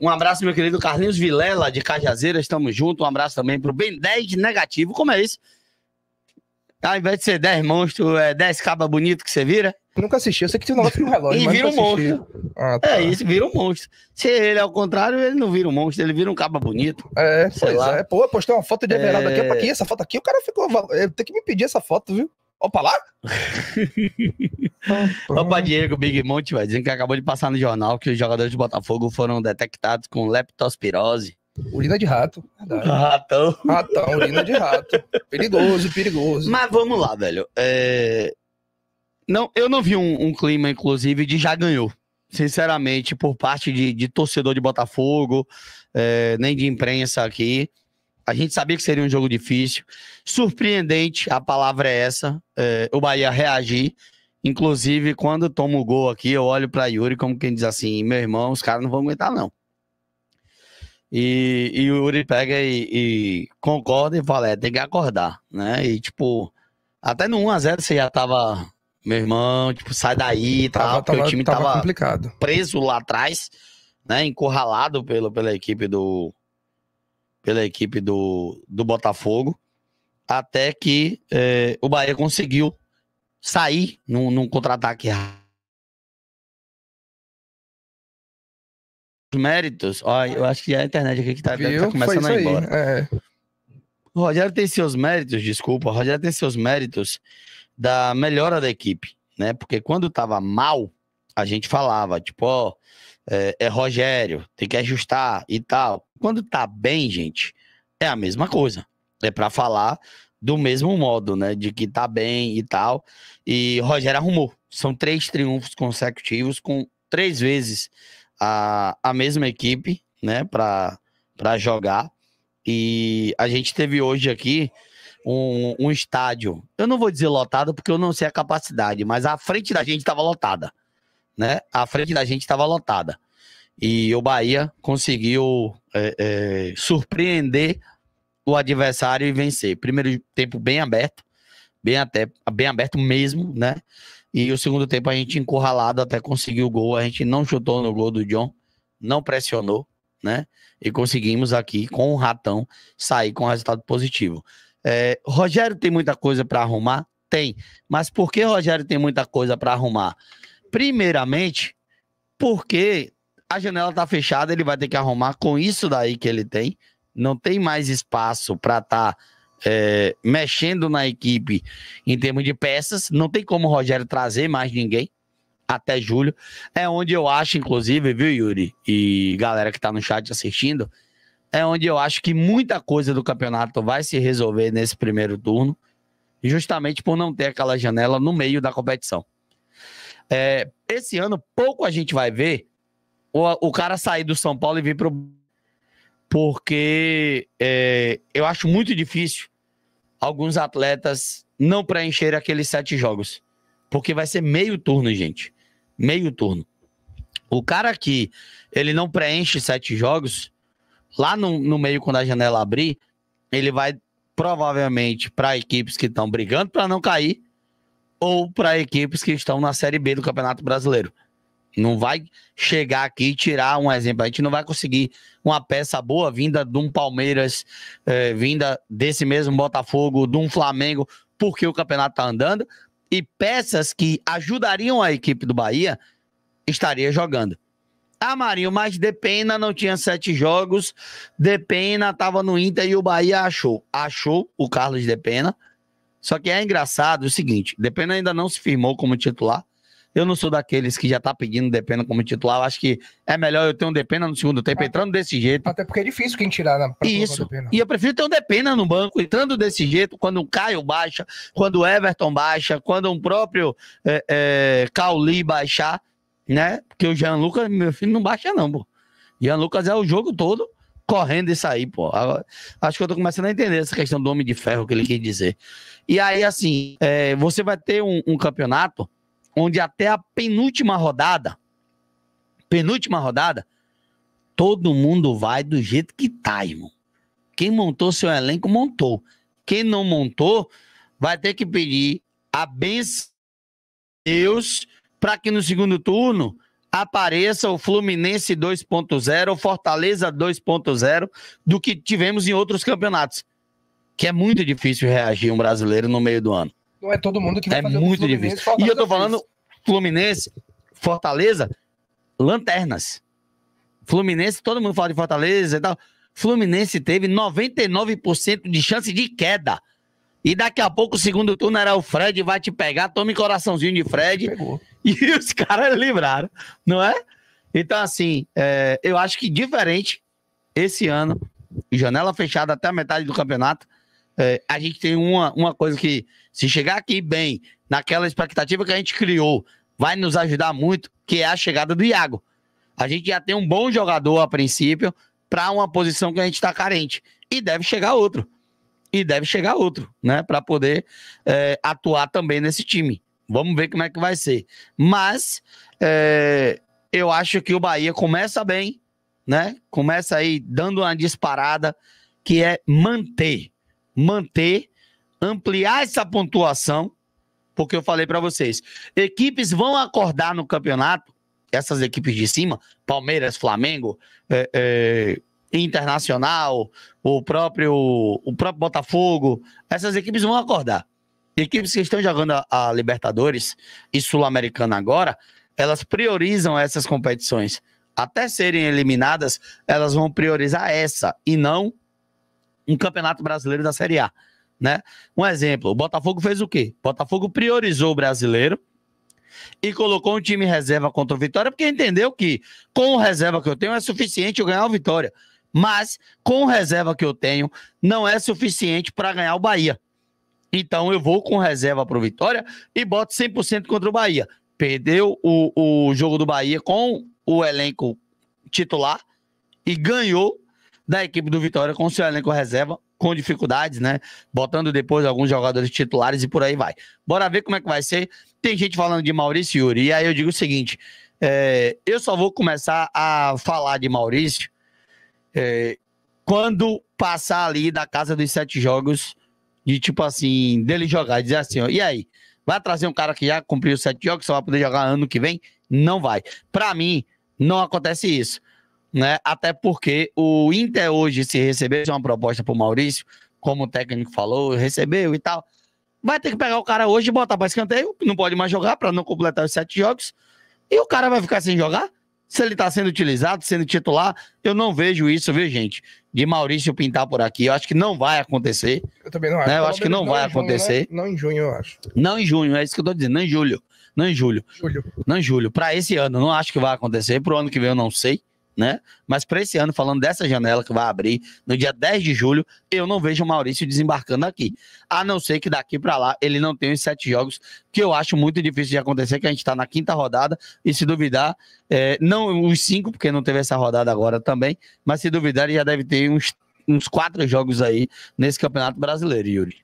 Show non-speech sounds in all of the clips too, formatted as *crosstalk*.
Um abraço, meu querido Carlinhos Vilela, de Cajazeira, estamos juntos. Um abraço também pro Ben 10 negativo. Como é isso? Ao invés de ser 10 monstros, é 10 caba bonito que você vira? Nunca assisti, eu sei que tinha um negócio no relógio. E vira um monstro. Ah, tá. É isso, vira um monstro. Se ele é ao contrário, ele não vira um monstro, ele vira um caba bonito. É, sei pois lá. é. Pô, eu postei uma foto de Everaldo é... aqui, pra que é essa foto aqui? O cara ficou. Tem que me pedir essa foto, viu? Opa lá! *laughs* Opa, Diego Big Monte, vai dizendo que acabou de passar no jornal que os jogadores de Botafogo foram detectados com leptospirose. Urina de rato. Verdade. Ratão. Ratão, urina de rato. Perigoso, perigoso. Mas vamos lá, velho. É... Não, eu não vi um, um, clima, inclusive, de já ganhou. Sinceramente, por parte de, de torcedor de Botafogo, é, nem de imprensa aqui. A gente sabia que seria um jogo difícil. Surpreendente, a palavra é essa. É, o Bahia reagir. Inclusive, quando tomo o gol aqui, eu olho para Yuri como quem diz assim: meu irmão, os caras não vão aguentar, não. E, e o Yuri pega e, e, concorda e fala: é, tem que acordar, né? E tipo, até no 1x0 você já tava, meu irmão, tipo, sai daí e tal, tava, porque tava, o time tava, tava preso lá atrás, né? Encurralado pelo, pela equipe do, pela equipe do, do Botafogo, até que é, o Bahia conseguiu sair num, num contra-ataque méritos. Ó, eu acho que é a internet aqui que tá, tá começando a ir embora. É. O Rogério tem seus méritos, desculpa, o Rogério tem seus méritos da melhora da equipe, né? Porque quando tava mal, a gente falava, tipo, ó, é, é Rogério, tem que ajustar e tal. Quando tá bem, gente, é a mesma coisa. É para falar do mesmo modo, né? De que tá bem e tal. E Rogério arrumou. São três triunfos consecutivos com três vezes a, a mesma equipe, né? Pra, pra jogar. E a gente teve hoje aqui um, um, estádio. Eu não vou dizer lotado porque eu não sei a capacidade, mas a frente da gente estava lotada, né? A frente da gente estava lotada. E o Bahia conseguiu é, é, surpreender o adversário e vencer. Primeiro tempo bem aberto, bem, até, bem aberto mesmo, né? E o segundo tempo a gente encurralado até conseguir o gol. A gente não chutou no gol do John, não pressionou, né? E conseguimos aqui, com o ratão, sair com um resultado positivo. É, Rogério tem muita coisa para arrumar? Tem. Mas por que Rogério tem muita coisa para arrumar? Primeiramente, porque a janela tá fechada, ele vai ter que arrumar com isso daí que ele tem. Não tem mais espaço para estar tá, é, mexendo na equipe em termos de peças. Não tem como o Rogério trazer mais ninguém até julho. É onde eu acho, inclusive, viu, Yuri? E galera que tá no chat assistindo, é onde eu acho que muita coisa do campeonato vai se resolver nesse primeiro turno, justamente por não ter aquela janela no meio da competição. É, esse ano, pouco a gente vai ver o, o cara sair do São Paulo e vir pro. Porque é, eu acho muito difícil alguns atletas não preencher aqueles sete jogos. Porque vai ser meio turno, gente. Meio turno. O cara que ele não preenche sete jogos, lá no, no meio, quando a janela abrir, ele vai provavelmente para equipes que estão brigando para não cair ou para equipes que estão na Série B do Campeonato Brasileiro. Não vai chegar aqui e tirar um exemplo. A gente não vai conseguir uma peça boa vinda de um Palmeiras, eh, vinda desse mesmo Botafogo, de um Flamengo, porque o campeonato está andando. E peças que ajudariam a equipe do Bahia estaria jogando. Ah, Marinho, mas Depena não tinha sete jogos. Depena estava no Inter e o Bahia achou. Achou o Carlos Depena. Só que é engraçado o seguinte: Depena ainda não se firmou como titular. Eu não sou daqueles que já tá pedindo Depena como titular. Eu acho que é melhor eu ter um Depena no segundo tempo, ah, entrando desse jeito. Até porque é difícil quem tirar na né, Isso. Né? E eu prefiro ter um Depena no banco, entrando desse jeito, quando o Caio baixa, quando o Everton baixa, quando um próprio é, é, Cauli baixar, né? Porque o Jean Lucas, meu filho, não baixa, não, pô. Jean Lucas é o jogo todo correndo e sair, pô. Agora, acho que eu tô começando a entender essa questão do homem de ferro que ele quis dizer. E aí, assim, é, você vai ter um, um campeonato onde até a penúltima rodada, penúltima rodada, todo mundo vai do jeito que tá, irmão. Quem montou seu elenco, montou. Quem não montou, vai ter que pedir a benção de Deus para que no segundo turno apareça o Fluminense 2.0, o Fortaleza 2.0 do que tivemos em outros campeonatos. Que é muito difícil reagir um brasileiro no meio do ano não é todo mundo que vai é fazer muito difícil. e eu tô falando Fluminense, Fortaleza, lanternas. Fluminense, todo mundo fala de Fortaleza e tal. Fluminense teve 99% de chance de queda. E daqui a pouco o segundo turno era o Fred vai te pegar, tome coraçãozinho de Fred. Pegou. E *laughs* os caras livraram, não é? Então, assim, é, eu acho que diferente esse ano, janela fechada até a metade do campeonato, é, a gente tem uma, uma coisa que, se chegar aqui bem, naquela expectativa que a gente criou, vai nos ajudar muito, que é a chegada do Iago. A gente já tem um bom jogador a princípio para uma posição que a gente está carente. E deve chegar outro. E deve chegar outro, né? Para poder é, atuar também nesse time. Vamos ver como é que vai ser. Mas é, eu acho que o Bahia começa bem, né? Começa aí dando uma disparada, que é manter manter, ampliar essa pontuação, porque eu falei para vocês, equipes vão acordar no campeonato, essas equipes de cima, Palmeiras, Flamengo, é, é, Internacional, o próprio, o próprio Botafogo, essas equipes vão acordar. Equipes que estão jogando a, a Libertadores e Sul-Americana agora, elas priorizam essas competições. Até serem eliminadas, elas vão priorizar essa e não um campeonato brasileiro da Série A. Né? Um exemplo, o Botafogo fez o quê? O Botafogo priorizou o brasileiro e colocou um time reserva contra o Vitória, porque entendeu que com o reserva que eu tenho é suficiente eu ganhar o Vitória. Mas com o reserva que eu tenho, não é suficiente para ganhar o Bahia. Então eu vou com reserva para o Vitória e boto 100% contra o Bahia. Perdeu o, o jogo do Bahia com o elenco titular e ganhou da equipe do Vitória com seu elenco reserva, com dificuldades, né? Botando depois alguns jogadores titulares e por aí vai. Bora ver como é que vai ser. Tem gente falando de Maurício Yuri, e aí eu digo o seguinte: é, eu só vou começar a falar de Maurício é, quando passar ali da casa dos sete jogos, de tipo assim, dele jogar, dizer assim, ó, e aí? Vai trazer um cara que já cumpriu sete jogos, só vai poder jogar ano que vem? Não vai. Para mim, não acontece isso né? Até porque o Inter hoje, se receber uma proposta pro Maurício, como o técnico falou, recebeu e tal, vai ter que pegar o cara hoje e botar para escanteio, não pode mais jogar para não completar os sete jogos, e o cara vai ficar sem jogar? Se ele tá sendo utilizado, sendo titular, eu não vejo isso, viu, gente? De Maurício pintar por aqui. Eu acho que não vai acontecer. Eu também não acho. Né? Eu acho que não, não vai junho, acontecer. Não, né? não em junho, eu acho. Não em junho, é isso que eu tô dizendo, não em julho. Não em julho. julho. Não em julho. Para esse ano, não acho que vai acontecer. Pro ano que vem, eu não sei né? Mas para esse ano, falando dessa janela que vai abrir no dia 10 de julho, eu não vejo o Maurício desembarcando aqui. A não ser que daqui para lá ele não tenha os sete jogos, que eu acho muito difícil de acontecer, que a gente está na quinta rodada, e se duvidar, é, não os cinco, porque não teve essa rodada agora também, mas se duvidar, ele já deve ter uns, uns quatro jogos aí nesse Campeonato Brasileiro, Yuri.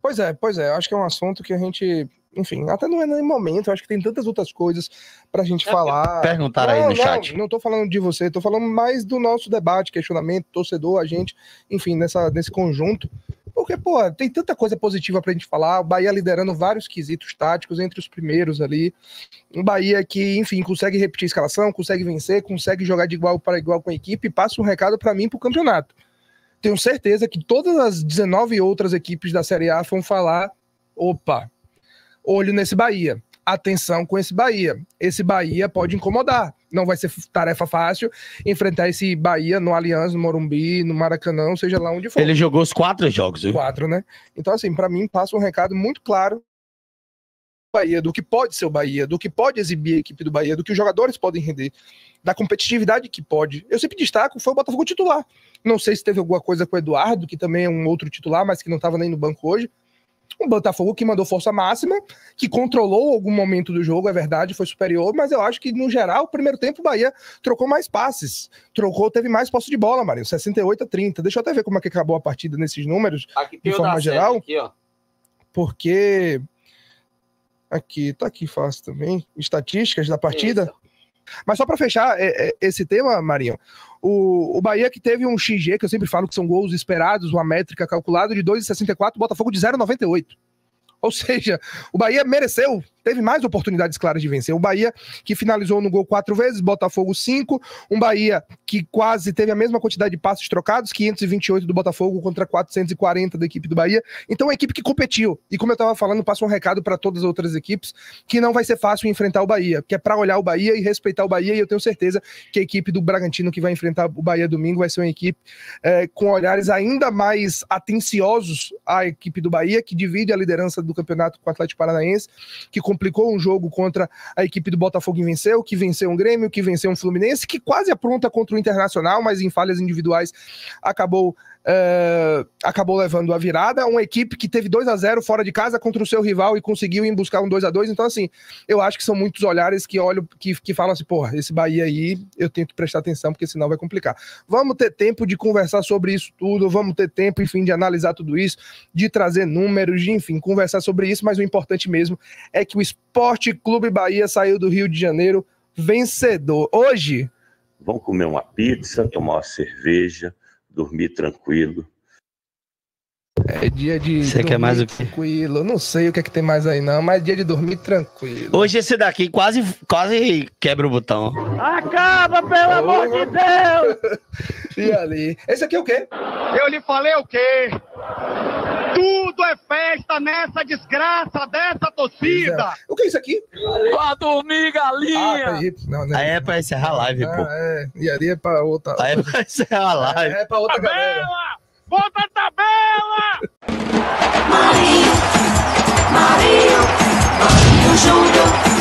Pois é, pois é, acho que é um assunto que a gente enfim, até não é nem momento, acho que tem tantas outras coisas pra gente falar. Perguntaram aí no não, chat. Não tô falando de você, tô falando mais do nosso debate, questionamento, torcedor, a gente, enfim, nessa, nesse conjunto. Porque, pô, tem tanta coisa positiva pra gente falar. O Bahia liderando vários quesitos táticos entre os primeiros ali. Um Bahia que, enfim, consegue repetir a escalação, consegue vencer, consegue jogar de igual para igual com a equipe e passa um recado para mim pro campeonato. Tenho certeza que todas as 19 outras equipes da Série A vão falar: opa, olho nesse Bahia. Atenção com esse Bahia. Esse Bahia pode incomodar. Não vai ser tarefa fácil enfrentar esse Bahia no Aliança, no Morumbi, no Maracanã, seja lá onde for. Ele jogou os quatro jogos, viu? Quatro, né? Então, assim, para mim, passa um recado muito claro Bahia, do que pode ser o Bahia, do que pode exibir a equipe do Bahia, do que os jogadores podem render, da competitividade que pode. Eu sempre destaco, foi o Botafogo titular. Não sei se teve alguma coisa com o Eduardo, que também é um outro titular, mas que não estava nem no banco hoje um Botafogo que mandou força máxima, que controlou algum momento do jogo, é verdade, foi superior, mas eu acho que, no geral, o primeiro tempo o Bahia trocou mais passes, trocou, teve mais posse de bola, Marinho, 68 a 30. Deixa eu até ver como é que acabou a partida nesses números, aqui de forma geral. Aqui, porque... Aqui, tá aqui fácil também. Estatísticas da partida. Isso. Mas só para fechar é, é, esse tema, Marinho, o, o Bahia que teve um XG, que eu sempre falo que são gols esperados, uma métrica calculada de 2,64, Botafogo de 0,98. Ou seja, o Bahia mereceu teve mais oportunidades claras de vencer. O Bahia, que finalizou no gol quatro vezes, Botafogo cinco. Um Bahia que quase teve a mesma quantidade de passos trocados, 528 do Botafogo contra 440 da equipe do Bahia. Então, é uma equipe que competiu. E como eu estava falando, passo um recado para todas as outras equipes que não vai ser fácil enfrentar o Bahia, que é para olhar o Bahia e respeitar o Bahia. E eu tenho certeza que a equipe do Bragantino que vai enfrentar o Bahia domingo vai ser uma equipe é, com olhares ainda mais atenciosos à equipe do Bahia, que divide a liderança do campeonato com o Atlético Paranaense, que com complicou um jogo contra a equipe do Botafogo e venceu, que venceu um Grêmio, que venceu um Fluminense, que quase apronta é contra o Internacional, mas em falhas individuais acabou Uh, acabou levando a virada, uma equipe que teve 2 a 0 fora de casa contra o seu rival e conseguiu ir buscar um 2 a 2 Então, assim, eu acho que são muitos olhares que olham, que, que falam assim, porra, esse Bahia aí eu tenho que prestar atenção, porque senão vai complicar. Vamos ter tempo de conversar sobre isso tudo, vamos ter tempo, enfim, de analisar tudo isso, de trazer números, de, enfim, conversar sobre isso, mas o importante mesmo é que o Esporte Clube Bahia saiu do Rio de Janeiro vencedor. Hoje. Vão comer uma pizza, tomar uma cerveja dormir tranquilo. É dia de Você quer mais o quê? tranquilo. Não sei o que é que tem mais aí não, mas dia de dormir tranquilo. Hoje esse daqui quase, quase quebra o botão. Acaba, pelo amor de Deus! *laughs* e ali? Esse aqui é o quê? Eu lhe falei o quê? Tudo é fé nessa desgraça dessa torcida. O que é isso aqui? Pra dormir, galinha. Ah, peraí. Tá não, não, é, Aí é pra encerrar a live, ah, pô. Ah, é. E ali é pra outra. Aí é pra encerrar a é, live. É, é pra outra tabela! galera. Volta a tabela! Marinho, Marinho, Marinho Júnior.